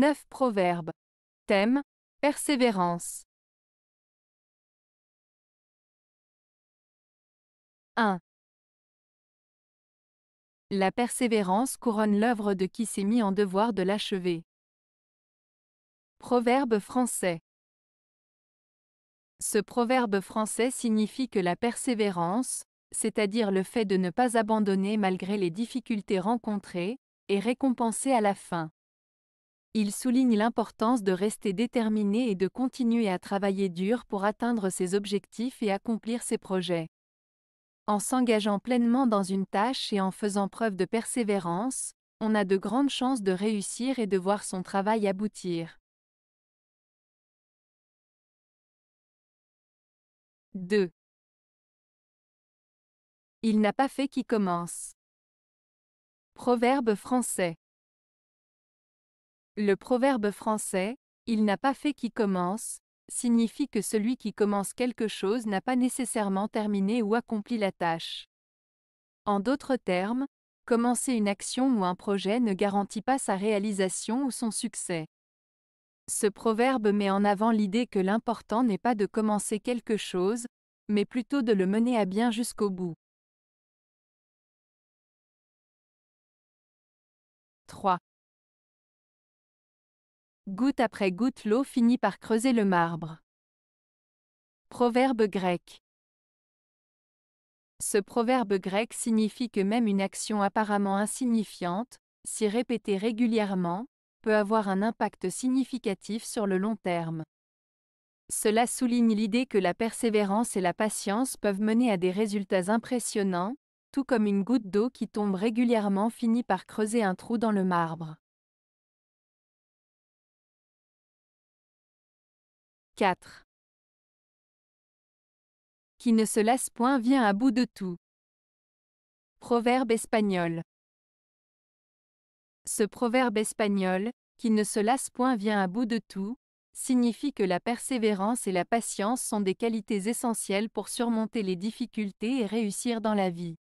9 Proverbes. Thème Persévérance. 1. La persévérance couronne l'œuvre de qui s'est mis en devoir de l'achever. Proverbe français. Ce proverbe français signifie que la persévérance, c'est-à-dire le fait de ne pas abandonner malgré les difficultés rencontrées, est récompensée à la fin. Il souligne l'importance de rester déterminé et de continuer à travailler dur pour atteindre ses objectifs et accomplir ses projets. En s'engageant pleinement dans une tâche et en faisant preuve de persévérance, on a de grandes chances de réussir et de voir son travail aboutir. 2. Il n'a pas fait qui commence. Proverbe français. Le proverbe français, Il n'a pas fait qui commence, signifie que celui qui commence quelque chose n'a pas nécessairement terminé ou accompli la tâche. En d'autres termes, commencer une action ou un projet ne garantit pas sa réalisation ou son succès. Ce proverbe met en avant l'idée que l'important n'est pas de commencer quelque chose, mais plutôt de le mener à bien jusqu'au bout. 3. Goutte après goutte l'eau finit par creuser le marbre. Proverbe grec. Ce proverbe grec signifie que même une action apparemment insignifiante, si répétée régulièrement, peut avoir un impact significatif sur le long terme. Cela souligne l'idée que la persévérance et la patience peuvent mener à des résultats impressionnants, tout comme une goutte d'eau qui tombe régulièrement finit par creuser un trou dans le marbre. 4. Qui ne se lasse point vient à bout de tout. Proverbe espagnol. Ce proverbe espagnol, qui ne se lasse point vient à bout de tout, signifie que la persévérance et la patience sont des qualités essentielles pour surmonter les difficultés et réussir dans la vie.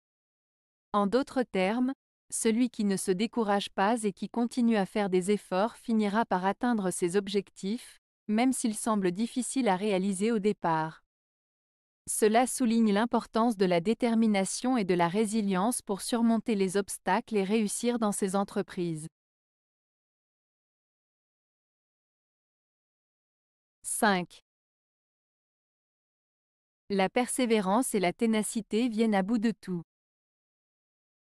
En d'autres termes, celui qui ne se décourage pas et qui continue à faire des efforts finira par atteindre ses objectifs, même s'il semble difficile à réaliser au départ. Cela souligne l'importance de la détermination et de la résilience pour surmonter les obstacles et réussir dans ces entreprises. 5. La persévérance et la ténacité viennent à bout de tout.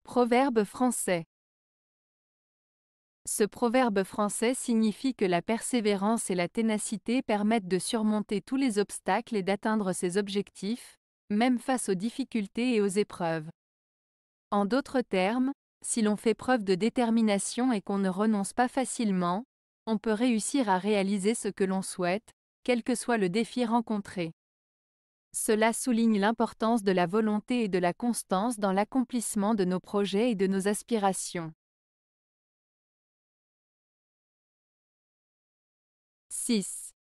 Proverbe français. Ce proverbe français signifie que la persévérance et la ténacité permettent de surmonter tous les obstacles et d'atteindre ses objectifs, même face aux difficultés et aux épreuves. En d'autres termes, si l'on fait preuve de détermination et qu'on ne renonce pas facilement, on peut réussir à réaliser ce que l'on souhaite, quel que soit le défi rencontré. Cela souligne l'importance de la volonté et de la constance dans l'accomplissement de nos projets et de nos aspirations. 6.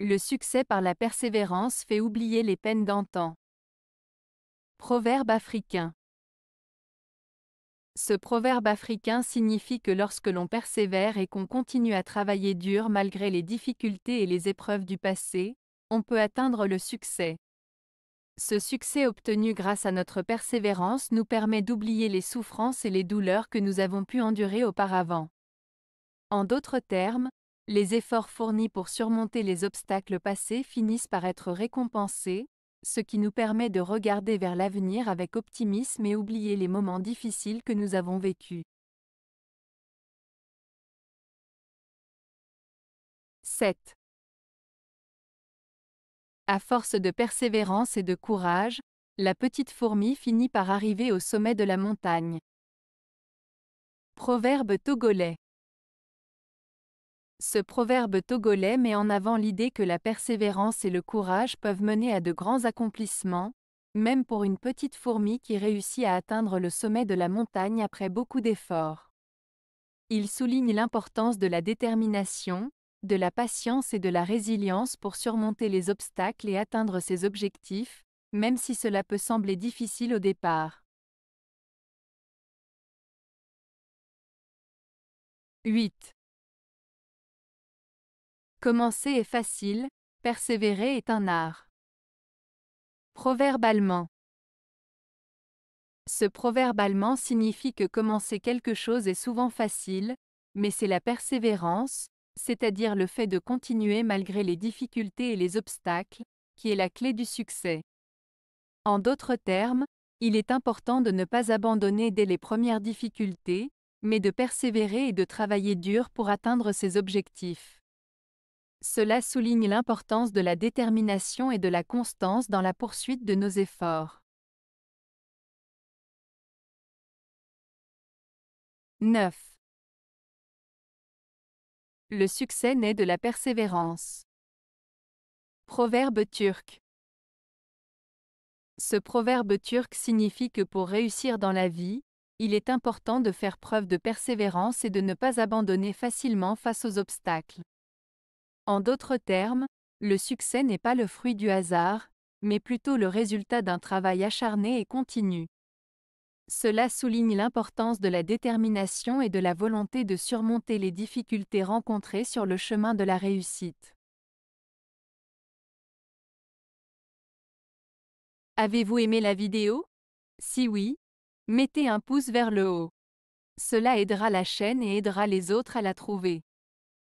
Le succès par la persévérance fait oublier les peines d'antan. Proverbe africain. Ce proverbe africain signifie que lorsque l'on persévère et qu'on continue à travailler dur malgré les difficultés et les épreuves du passé, on peut atteindre le succès. Ce succès obtenu grâce à notre persévérance nous permet d'oublier les souffrances et les douleurs que nous avons pu endurer auparavant. En d'autres termes, les efforts fournis pour surmonter les obstacles passés finissent par être récompensés, ce qui nous permet de regarder vers l'avenir avec optimisme et oublier les moments difficiles que nous avons vécus. 7. À force de persévérance et de courage, la petite fourmi finit par arriver au sommet de la montagne. Proverbe togolais. Ce proverbe togolais met en avant l'idée que la persévérance et le courage peuvent mener à de grands accomplissements, même pour une petite fourmi qui réussit à atteindre le sommet de la montagne après beaucoup d'efforts. Il souligne l'importance de la détermination, de la patience et de la résilience pour surmonter les obstacles et atteindre ses objectifs, même si cela peut sembler difficile au départ. 8. Commencer est facile, persévérer est un art. Proverbe allemand. Ce proverbe allemand signifie que commencer quelque chose est souvent facile, mais c'est la persévérance, c'est-à-dire le fait de continuer malgré les difficultés et les obstacles, qui est la clé du succès. En d'autres termes, il est important de ne pas abandonner dès les premières difficultés, mais de persévérer et de travailler dur pour atteindre ses objectifs. Cela souligne l'importance de la détermination et de la constance dans la poursuite de nos efforts. 9. Le succès naît de la persévérance. Proverbe turc. Ce proverbe turc signifie que pour réussir dans la vie, il est important de faire preuve de persévérance et de ne pas abandonner facilement face aux obstacles. En d'autres termes, le succès n'est pas le fruit du hasard, mais plutôt le résultat d'un travail acharné et continu. Cela souligne l'importance de la détermination et de la volonté de surmonter les difficultés rencontrées sur le chemin de la réussite. Avez-vous aimé la vidéo Si oui, mettez un pouce vers le haut. Cela aidera la chaîne et aidera les autres à la trouver.